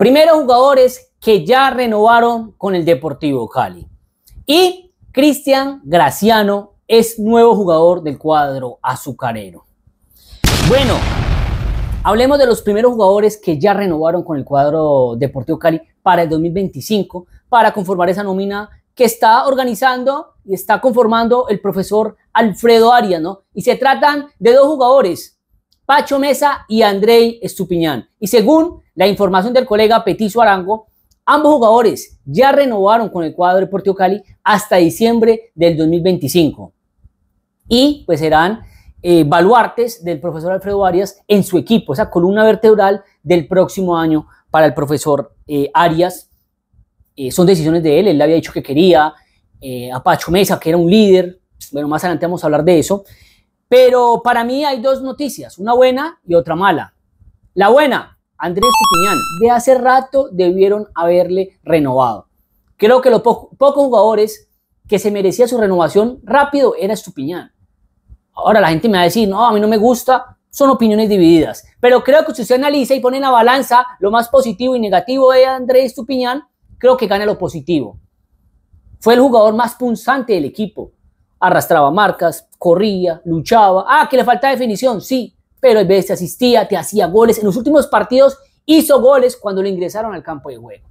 primeros jugadores que ya renovaron con el Deportivo Cali. Y Cristian Graciano es nuevo jugador del cuadro azucarero. Bueno, hablemos de los primeros jugadores que ya renovaron con el cuadro Deportivo Cali para el 2025, para conformar esa nómina que está organizando y está conformando el profesor Alfredo Arias, Y se tratan de dos jugadores, Pacho Mesa y Andrei Estupiñán. Y según la información del colega Petizo Arango, ambos jugadores ya renovaron con el cuadro Deportivo Cali hasta diciembre del 2025. Y pues serán eh, baluartes del profesor Alfredo Arias en su equipo, esa columna vertebral del próximo año para el profesor eh, Arias. Eh, son decisiones de él, él le había dicho que quería a Pacho Mesa, que era un líder. Bueno, más adelante vamos a hablar de eso. Pero para mí hay dos noticias, una buena y otra mala. La buena, Andrés Tupiñán, de hace rato debieron haberle renovado. Creo que los pocos jugadores que se merecía su renovación rápido era Tupiñán. Ahora la gente me va a decir, no, a mí no me gusta, son opiniones divididas. Pero creo que si usted analiza y pone en la balanza lo más positivo y negativo de Andrés Tupiñán, creo que gana lo positivo. Fue el jugador más punzante del equipo arrastraba marcas, corría, luchaba. Ah, que le falta definición, sí, pero a veces te asistía, te hacía goles. En los últimos partidos hizo goles cuando le ingresaron al campo de juego.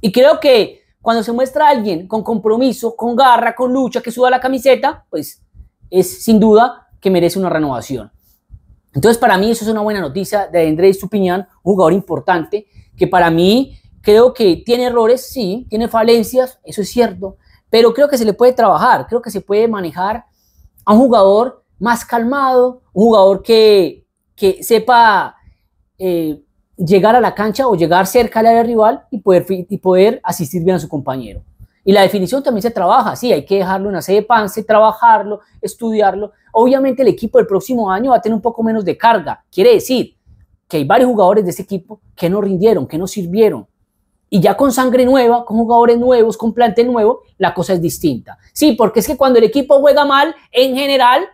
Y creo que cuando se muestra alguien con compromiso, con garra, con lucha, que suda la camiseta, pues es sin duda que merece una renovación. Entonces, para mí, eso es una buena noticia de Andrés Supiñán, un jugador importante, que para mí creo que tiene errores, sí, tiene falencias, eso es cierto, pero creo que se le puede trabajar, creo que se puede manejar a un jugador más calmado, un jugador que, sepa eh, llegar a la cancha o llegar cerca al área rival y poder, y poder asistir bien a su compañero. Y la definición también se trabaja, sí, hay que dejarlo en la sede panse, trabajarlo, estudiarlo. Obviamente el equipo del próximo año va a tener un poco menos de carga, quiere decir que hay varios jugadores de ese equipo que no rindieron, que no sirvieron, y ya con sangre nueva, con jugadores nuevos, con plantel nuevo, la cosa es distinta. Sí, porque es que cuando el equipo juega mal, en general,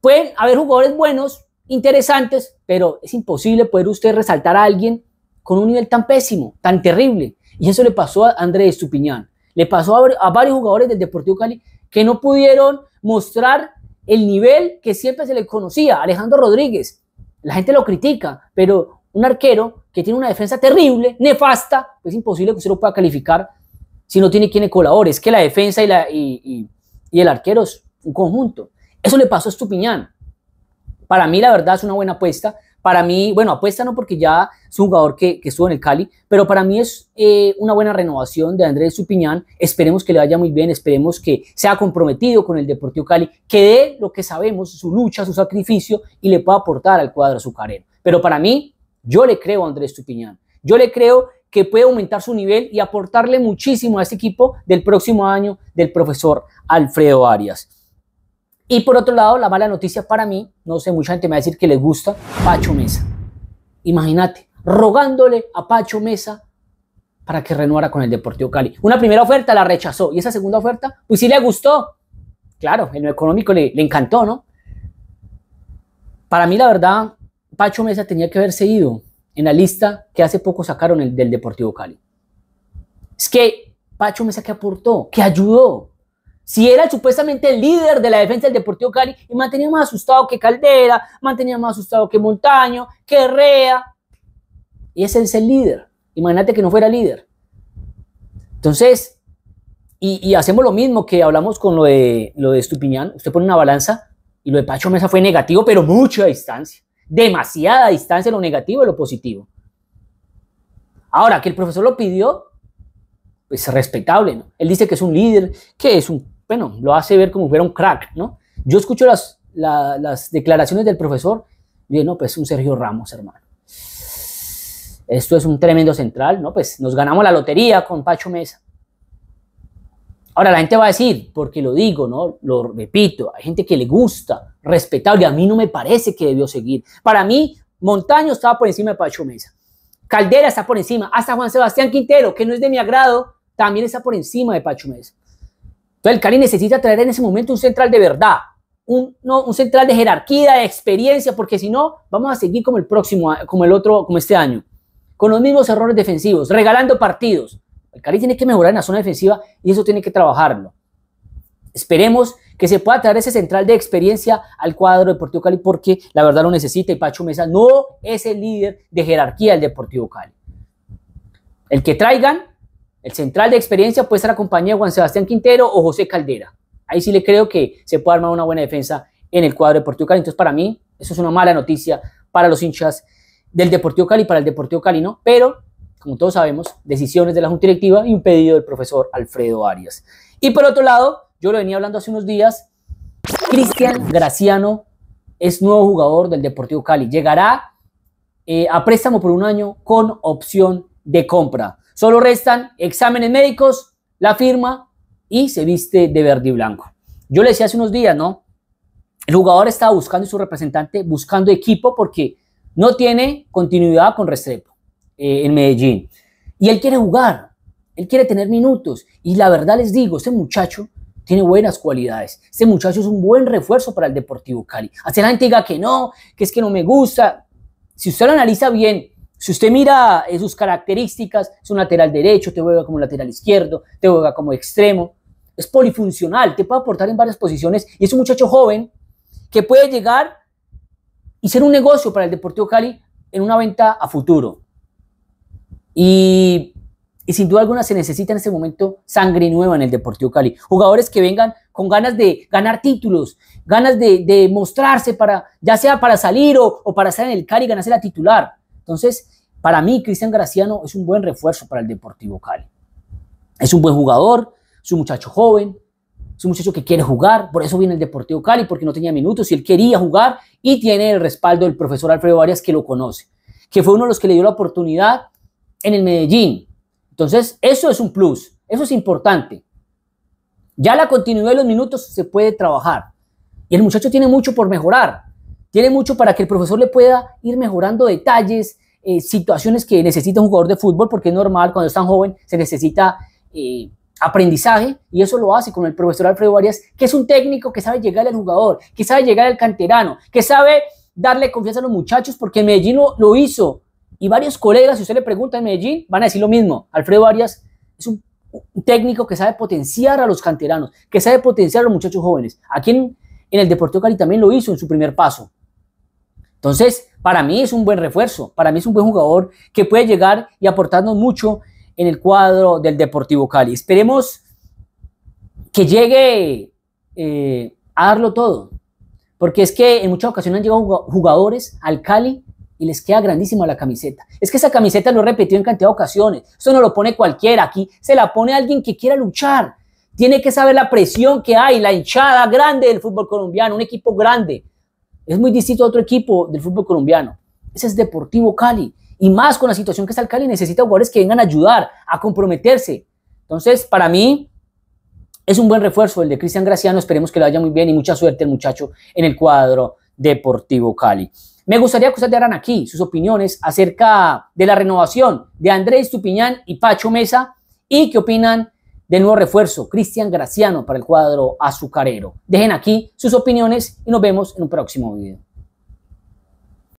pueden haber jugadores buenos, interesantes, pero es imposible poder usted resaltar a alguien con un nivel tan pésimo, tan terrible. Y eso le pasó a Andrés Tupiñán. Le pasó a, varios jugadores del Deportivo Cali que no pudieron mostrar el nivel que siempre se le conocía. Alejandro Rodríguez, la gente lo critica, pero un arquero que tiene una defensa terrible, nefasta, es pues imposible que usted lo pueda calificar si no tiene quien colabore. Es que la defensa y, la, el arquero es un conjunto. Eso le pasó a Estupiñán. Para mí, la verdad, es una buena apuesta. Para mí, bueno, apuesta no porque ya es un jugador que, estuvo en el Cali, pero para mí es eh, una buena renovación de Andrés Estupiñán. Esperemos que le vaya muy bien, esperemos que sea comprometido con el Deportivo Cali, que dé lo que sabemos, su lucha, su sacrificio y le pueda aportar al cuadro azucarero. Pero para mí, yo le creo a Andrés Tupiñán. Yo le creo que puede aumentar su nivel y aportarle muchísimo a este equipo del próximo año del profesor Alfredo Arias. Y por otro lado, la mala noticia para mí, no sé, mucha gente me va a decir que le gusta Pacho Mesa. Imagínate, rogándole a Pacho Mesa para que renovara con el Deportivo Cali. Una primera oferta la rechazó y esa segunda oferta, pues sí le gustó. Claro, en lo económico le, le encantó, ¿no? Para mí, la verdad, Pacho Mesa tenía que haberse ido en la lista que hace poco sacaron del Deportivo Cali. Es que Pacho Mesa que aportó, que ayudó. Si era supuestamente el líder de la defensa del Deportivo Cali y mantenía más asustado que Caldera, mantenía más asustado que Montaño, que Herrera. Y ese es el líder. Imagínate que no fuera líder. Entonces, y, hacemos lo mismo que hablamos con lo de, lo de Estupiñán. Usted pone una balanza y lo de Pacho Mesa fue negativo, pero mucha distancia demasiada distancia lo negativo y lo positivo. Ahora, que el profesor lo pidió, pues respetable, ¿no? Él dice que es un líder, que es un, bueno, lo hace ver como fuera un crack, ¿no? Yo escucho las, las declaraciones del profesor, y no, pues un Sergio Ramos, hermano. Esto es un tremendo central, ¿no? Pues nos ganamos la lotería con Pacho Mesa. Ahora la gente va a decir, porque lo digo, ¿no? Lo repito, hay gente que le gusta, respetable, a mí no me parece que debió seguir. Para mí, Montaño estaba por encima de Pacho Mesa, Caldera está por encima, hasta Juan Sebastián Quintero, que no es de mi agrado, también está por encima de Pacho Mesa. Entonces el Cali necesita traer en ese momento un central de verdad, un, un central de jerarquía, de experiencia, porque si no, vamos a seguir como el próximo, como el otro, como este año, con los mismos errores defensivos, regalando partidos. El Cali tiene que mejorar en la zona defensiva y eso tiene que trabajarlo. Esperemos que se pueda traer ese central de experiencia al cuadro Deportivo Cali porque la verdad lo necesita y Pacho Mesa no es el líder de jerarquía del Deportivo Cali. El que traigan, el central de experiencia puede ser compañía de Juan Sebastián Quintero o José Caldera. Ahí sí le creo que se puede armar una buena defensa en el cuadro Deportivo Cali. Entonces para mí eso es una mala noticia para los hinchas del Deportivo Cali, para el Deportivo Cali, ¿no? Pero como todos sabemos, decisiones de la Junta Directiva impedido del profesor Alfredo Arias. Y por otro lado, yo lo venía hablando hace unos días, Cristian Graciano es nuevo jugador del Deportivo Cali. Llegará eh, a préstamo por un año con opción de compra. Solo restan exámenes médicos, la firma y se viste de verde y blanco. Yo le decía hace unos días, ¿no? El jugador estaba buscando su representante buscando equipo porque no tiene continuidad con Restrepo. Eh, en Medellín. Y él quiere jugar, él quiere tener minutos. Y la verdad les digo, este muchacho tiene buenas cualidades. Este muchacho es un buen refuerzo para el Deportivo Cali. hace la gente diga que no, que es que no me gusta. Si usted lo analiza bien, si usted mira eh, sus características, es un lateral derecho, te juega como lateral izquierdo, te juega como extremo. Es polifuncional, te puede aportar en varias posiciones y es un muchacho joven que puede llegar y ser un negocio para el Deportivo Cali en una venta a futuro. Y, sin duda alguna se necesita en este momento sangre nueva en el Deportivo Cali. Jugadores que vengan con ganas de ganar títulos, ganas de, mostrarse para, ya sea para salir o, para estar en el Cali y ganarse la titular. Entonces, para mí, Cristian Graciano es un buen refuerzo para el Deportivo Cali. Es un buen jugador, es un muchacho joven, es un muchacho que quiere jugar, por eso viene el Deportivo Cali, porque no tenía minutos y él quería jugar y tiene el respaldo del profesor Alfredo Arias que lo conoce, que fue uno de los que le dio la oportunidad en el Medellín. Entonces, eso es un plus, eso es importante. Ya la continuidad de los minutos se puede trabajar. Y el muchacho tiene mucho por mejorar. Tiene mucho para que el profesor le pueda ir mejorando detalles, eh, situaciones que necesita un jugador de fútbol, porque es normal, cuando es tan joven se necesita eh, aprendizaje, y eso lo hace con el profesor Alfredo Arias que es un técnico que sabe llegar al jugador, que sabe llegar al canterano, que sabe darle confianza a los muchachos, porque Medellín lo hizo y varios colegas, si usted le pregunta en Medellín, van a decir lo mismo. Alfredo Arias es un, técnico que sabe potenciar a los canteranos, que sabe potenciar a los muchachos jóvenes. Aquí en, en el Deportivo Cali también lo hizo en su primer paso. Entonces, para mí es un buen refuerzo, para mí es un buen jugador que puede llegar y aportarnos mucho en el cuadro del Deportivo Cali. Esperemos que llegue eh, a darlo todo, porque es que en muchas ocasiones han llegado jugadores al Cali y les queda grandísima la camiseta. Es que esa camiseta lo he repetido en cantidad de ocasiones. Eso no lo pone cualquiera. Aquí se la pone alguien que quiera luchar. Tiene que saber la presión que hay, la hinchada grande del fútbol colombiano, un equipo grande. Es muy distinto a otro equipo del fútbol colombiano. Ese es Deportivo Cali. Y más con la situación que está el Cali, necesita jugadores que vengan a ayudar, a comprometerse. Entonces, para mí, es un buen refuerzo el de Cristian Graciano. Esperemos que lo vaya muy bien y mucha suerte el muchacho en el cuadro Deportivo Cali. Me gustaría que ustedes dieran aquí sus opiniones acerca de la renovación de Andrés Tupiñán y Pacho Mesa y qué opinan del nuevo refuerzo, Cristian Graciano, para el cuadro azucarero. Dejen aquí sus opiniones y nos vemos en un próximo video.